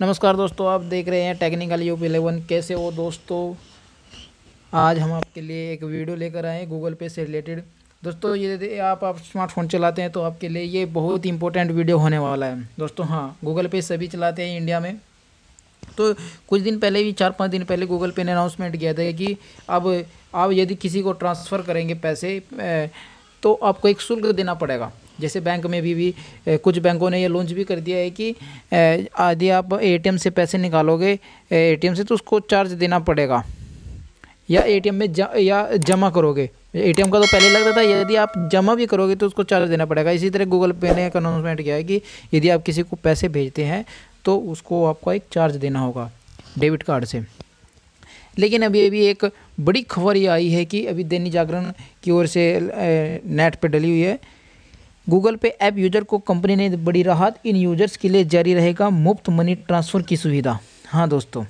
नमस्कार दोस्तों आप देख रहे हैं टेक्निकल यूप इलेवन कैसे हो दोस्तों आज हम आपके लिए एक वीडियो लेकर आए गूगल पे से रिलेटेड दोस्तों ये आप आप स्मार्टफोन चलाते हैं तो आपके लिए ये बहुत इंपॉर्टेंट वीडियो होने वाला है दोस्तों हाँ गूगल पे सभी चलाते हैं इंडिया में तो कुछ दिन पहले भी चार पाँच दिन पहले गूगल पे ने अनाउंसमेंट किया था कि अब आप यदि किसी को ट्रांसफ़र करेंगे पैसे तो आपको एक शुल्क देना पड़ेगा जैसे बैंक में भी भी कुछ बैंकों ने ये लॉन्च भी कर दिया है कि यदि आप एटीएम से पैसे निकालोगे एटीएम से तो उसको चार्ज देना पड़ेगा या एटीएम में ज, या जमा करोगे एटीएम का तो पहले लगता था यदि आप जमा भी करोगे तो उसको चार्ज देना पड़ेगा इसी तरह गूगल पे ने एक अनाउंसमेंट किया है कि यदि आप किसी को पैसे भेजते हैं तो उसको आपको एक चार्ज देना होगा डेबिट कार्ड से लेकिन अभी अभी एक बड़ी खबर ये आई है कि अभी दैनिक जागरण की ओर से नेट पर डली हुई है गूगल पे ऐप यूजर को कंपनी ने बड़ी राहत इन यूजर्स के लिए जारी रहेगा मुफ्त मनी ट्रांसफ़र की सुविधा हाँ दोस्तों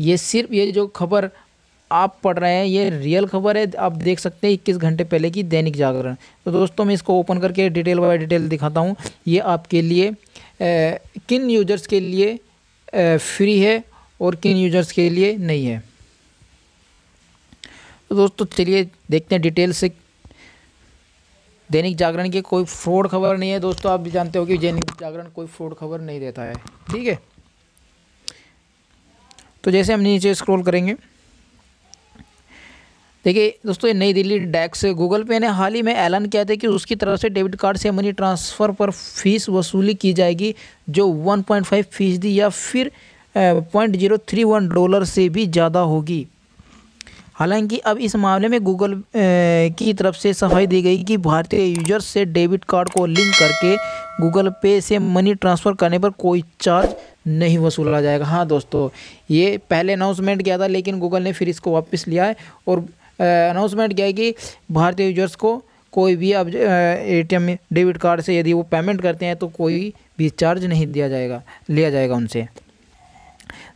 ये सिर्फ ये जो खबर आप पढ़ रहे हैं ये रियल खबर है आप देख सकते हैं इक्कीस घंटे पहले की दैनिक जागरण तो दोस्तों मैं इसको ओपन करके डिटेल बाय डिटेल दिखाता हूँ ये आपके लिए ए, किन यूजर्स के लिए ए, फ्री है और किन यूजर्स के लिए नहीं है तो दोस्तों चलिए देखते हैं डिटेल से दैनिक जागरण की कोई फ्रॉड खबर नहीं है दोस्तों आप भी जानते हो कि दैनिक जागरण कोई फ्रॉड खबर नहीं देता है ठीक है तो जैसे हम नीचे स्क्रॉल करेंगे देखिए दोस्तों ये नई दिल्ली डैक्स गूगल पे ने हाल ही में ऐलान किया था कि उसकी तरफ से डेबिट कार्ड से मनी ट्रांसफ़र पर फीस वसूली की जाएगी जो 1.5 फीसदी या फिर point zero three one dollar से भी ज़्यादा होगी हालांकि अब इस मामले में गूगल की तरफ से सफाई दी गई कि भारतीय यूजर्स से डेबिट कार्ड को लिंक करके गूगल पे से मनी ट्रांसफ़र करने पर कोई चार्ज नहीं वसूला जाएगा हाँ दोस्तों ये पहले अनाउंसमेंट किया था लेकिन गूगल ने फिर इसको वापस लिया है और अनाउंसमेंट किया है कि भारतीय यूजर्स को कोई भी अब ए टी डेबिट कार्ड से यदि वो पेमेंट करते हैं तो कोई भी चार्ज नहीं दिया जाएगा लिया जाएगा उनसे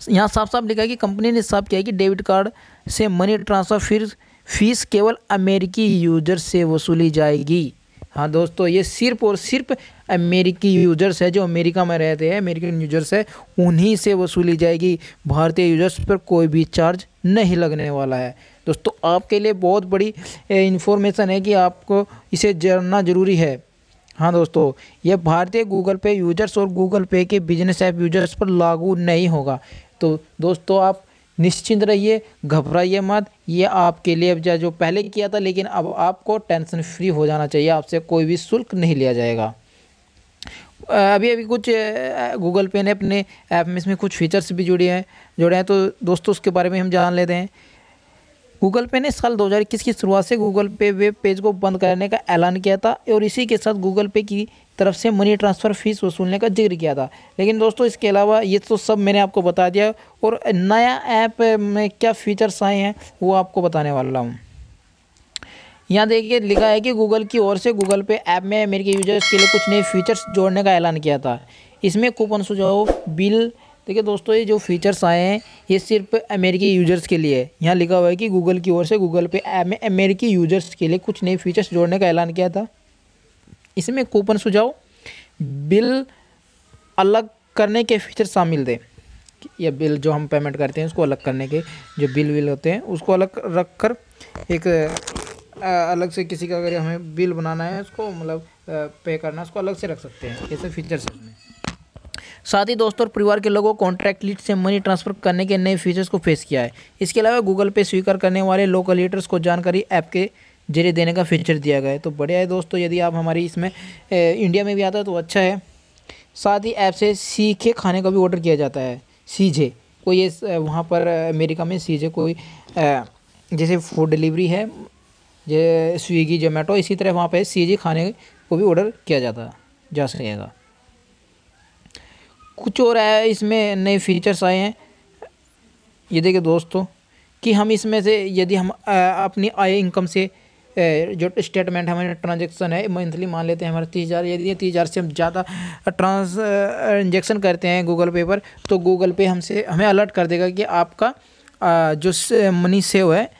यहाँ साफ साफ लिखा है कि कंपनी ने साफ किया है कि डेबिट कार्ड से मनी ट्रांसफ़र फिर फीस केवल अमेरिकी यूजर से वसूली जाएगी हाँ दोस्तों ये सिर्फ और सिर्फ अमेरिकी यूजर्स है जो अमेरिका में रहते हैं अमेरिकन यूजर्स है उन्हीं से वसूली जाएगी भारतीय यूजर्स पर कोई भी चार्ज नहीं लगने वाला है दोस्तों आपके लिए बहुत बड़ी इन्फॉर्मेशन है कि आपको इसे जानना ज़रूरी है हाँ दोस्तों यह भारतीय गूगल पे यूजर्स और गूगल पे के बिजनेस ऐप यूजर्स पर लागू नहीं होगा तो दोस्तों आप निश्चिंत रहिए घबराइए मत ये आपके लिए अब जो पहले किया था लेकिन अब आपको टेंशन फ्री हो जाना चाहिए आपसे कोई भी शुल्क नहीं लिया जाएगा अभी अभी कुछ गूगल पे ने अपने ऐप में इसमें कुछ फीचर्स भी जुड़े हैं जुड़े हैं तो दोस्तों उसके बारे में हम जान लेते हैं गूगल पे ने साल 2021 की शुरुआत से गूगल पे वेब पेज को बंद करने का ऐलान किया था और इसी के साथ गूगल पे की तरफ से मनी ट्रांसफ़र फीस वसूलने का जिक्र किया था लेकिन दोस्तों इसके अलावा ये तो सब मैंने आपको बता दिया और नया ऐप में क्या फीचर्स आए हैं वो आपको बताने वाला हूँ यहाँ देखिए लिखा है कि गूगल की ओर से गूगल पे ऐप में अमेरिकी यूजर्स के लिए कुछ नए फीचर्स जोड़ने का ऐलान किया था इसमें कूपन सुझाव बिल देखिए दोस्तों ये जो फीचर्स आए हैं ये सिर्फ अमेरिकी यूजर्स के लिए है यहाँ लिखा हुआ है कि गूगल की ओर से गूगल पे अमेरिकी यूजर्स के लिए कुछ नए फीचर्स जोड़ने का ऐलान किया था इसमें कूपन सुझाव बिल अलग करने के फीचर शामिल थे या बिल जो हम पेमेंट करते हैं उसको अलग करने के जो बिल विल होते हैं उसको अलग रख कर एक अलग से किसी का अगर हमें बिल बनाना है उसको मतलब पे करना है उसको अलग से रख सकते हैं ऐसे फीचर्स साथ ही दोस्तों और परिवार के लोगों को कॉन्ट्रैक्ट लीड से मनी ट्रांसफर करने के नए फीचर्स को फेस किया है इसके अलावा गूगल पे स्वीकार करने वाले लोकल लीडर्स को जानकारी ऐप के जरिए देने का फीचर दिया गया है तो बढ़िया है दोस्तों यदि आप हमारी इसमें ए, इंडिया में भी आता है तो अच्छा है साथ ही ऐप से सीखे खाने का भी ऑर्डर किया जाता है सीझे कोई वहाँ पर अमेरिका में सीझे कोई जैसे फूड डिलीवरी है जे स्विगी जोमेटो इसी तरह वहाँ पर सीझे खाने को भी ऑर्डर किया जाता जा सकेगा कुछ और है इसमें नए फीचर्स आए हैं ये देखिए दोस्तों कि हम इसमें से यदि हम अपनी आय इनकम से जो स्टेटमेंट हमारे ट्रांजेक्शन है मंथली मान लेते हैं हमारे तीस हज़ार यदि तीस हज़ार से हम ज़्यादा ट्रांजेक्शन करते हैं गूगल पे पर तो गूगल पे हमसे हमें अलर्ट कर देगा कि आपका जो मनी सेव है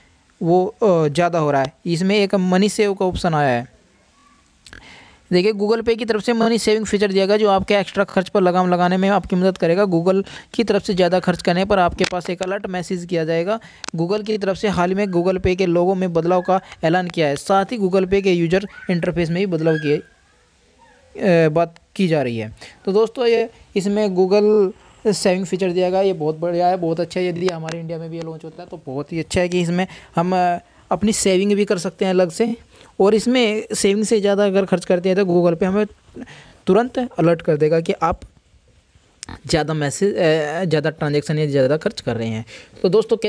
वो ज़्यादा हो रहा है इसमें एक मनी सेव का ऑप्शन आया है देखिए गूगल पे की तरफ से मनी सेविंग फीचर दिया गया जो आपके एक्स्ट्रा खर्च पर लगाम लगाने में आपकी मदद करेगा गूगल की तरफ से ज़्यादा खर्च करने पर आपके पास एक अलर्ट मैसेज किया जाएगा गूगल की तरफ से हाल ही में गूगल पे के लोगों में बदलाव का ऐलान किया है साथ ही गूगल पे के यूजर इंटरफेस में भी बदलाव किए बात की जा रही है तो दोस्तों ये इसमें गूगल सेविंग फीचर दिया गया ये बहुत बढ़िया है बहुत अच्छा है यदि हमारे इंडिया में भी ये लॉन्च होता है तो बहुत ही अच्छा है कि इसमें हम अपनी सेविंग भी कर सकते हैं अलग से और इसमें सेविंग से ज़्यादा अगर खर्च करते हैं तो गूगल पे हमें तुरंत अलर्ट कर देगा कि आप ज़्यादा मैसेज ज़्यादा ट्रांजेक्शन या ज़्यादा खर्च कर रहे हैं तो दोस्तों